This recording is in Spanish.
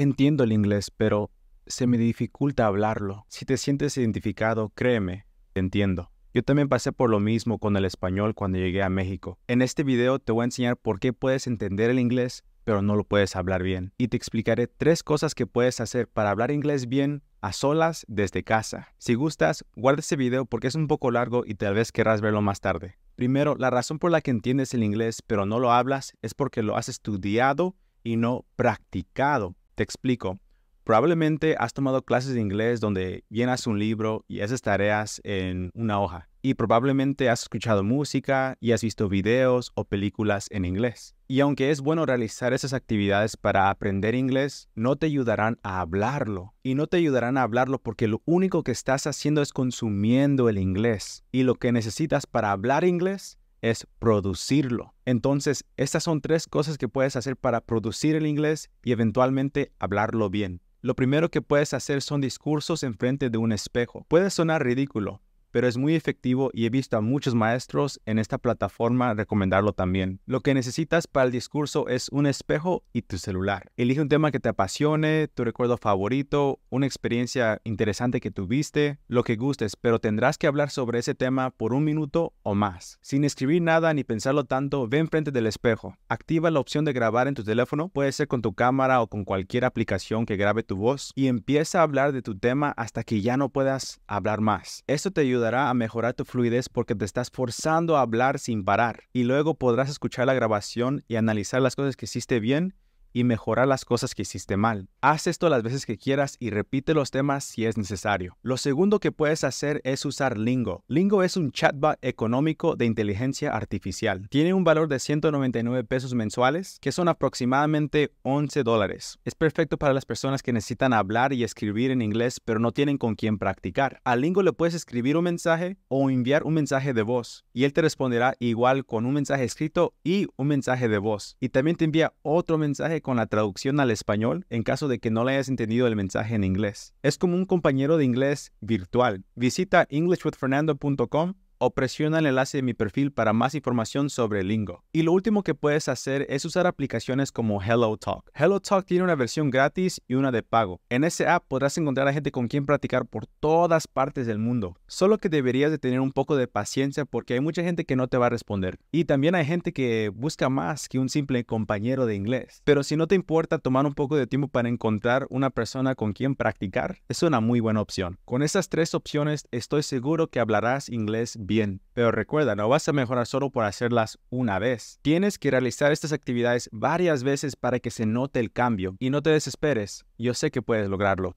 Entiendo el inglés, pero se me dificulta hablarlo. Si te sientes identificado, créeme, te entiendo. Yo también pasé por lo mismo con el español cuando llegué a México. En este video te voy a enseñar por qué puedes entender el inglés, pero no lo puedes hablar bien. Y te explicaré tres cosas que puedes hacer para hablar inglés bien a solas desde casa. Si gustas, guarda este video porque es un poco largo y tal vez querrás verlo más tarde. Primero, la razón por la que entiendes el inglés pero no lo hablas es porque lo has estudiado y no practicado. Te explico. Probablemente has tomado clases de inglés donde llenas un libro y haces tareas en una hoja. Y probablemente has escuchado música y has visto videos o películas en inglés. Y aunque es bueno realizar esas actividades para aprender inglés, no te ayudarán a hablarlo. Y no te ayudarán a hablarlo porque lo único que estás haciendo es consumiendo el inglés. Y lo que necesitas para hablar inglés es producirlo. Entonces, estas son tres cosas que puedes hacer para producir el inglés y eventualmente hablarlo bien. Lo primero que puedes hacer son discursos en de un espejo. Puede sonar ridículo, pero es muy efectivo y he visto a muchos maestros en esta plataforma recomendarlo también. Lo que necesitas para el discurso es un espejo y tu celular. Elige un tema que te apasione, tu recuerdo favorito, una experiencia interesante que tuviste, lo que gustes, pero tendrás que hablar sobre ese tema por un minuto o más. Sin escribir nada ni pensarlo tanto, ve enfrente del espejo. Activa la opción de grabar en tu teléfono, puede ser con tu cámara o con cualquier aplicación que grabe tu voz, y empieza a hablar de tu tema hasta que ya no puedas hablar más. Esto te ayuda ayudará a mejorar tu fluidez porque te estás forzando a hablar sin parar. Y luego podrás escuchar la grabación y analizar las cosas que hiciste bien y mejorar las cosas que hiciste mal. Haz esto las veces que quieras y repite los temas si es necesario. Lo segundo que puedes hacer es usar Lingo. Lingo es un chatbot económico de inteligencia artificial. Tiene un valor de 199 pesos mensuales, que son aproximadamente 11 dólares. Es perfecto para las personas que necesitan hablar y escribir en inglés, pero no tienen con quién practicar. A Lingo le puedes escribir un mensaje o enviar un mensaje de voz, y él te responderá igual con un mensaje escrito y un mensaje de voz. Y también te envía otro mensaje con la traducción al español en caso de que no le hayas entendido el mensaje en inglés. Es como un compañero de inglés virtual. Visita englishwithfernando.com o presiona el enlace de mi perfil para más información sobre Lingo. Y lo último que puedes hacer es usar aplicaciones como HelloTalk. HelloTalk tiene una versión gratis y una de pago. En esa app podrás encontrar a gente con quien practicar por todas partes del mundo. Solo que deberías de tener un poco de paciencia porque hay mucha gente que no te va a responder. Y también hay gente que busca más que un simple compañero de inglés. Pero si no te importa tomar un poco de tiempo para encontrar una persona con quien practicar, es una muy buena opción. Con esas tres opciones estoy seguro que hablarás inglés bien bien. Pero recuerda, no vas a mejorar solo por hacerlas una vez. Tienes que realizar estas actividades varias veces para que se note el cambio y no te desesperes. Yo sé que puedes lograrlo.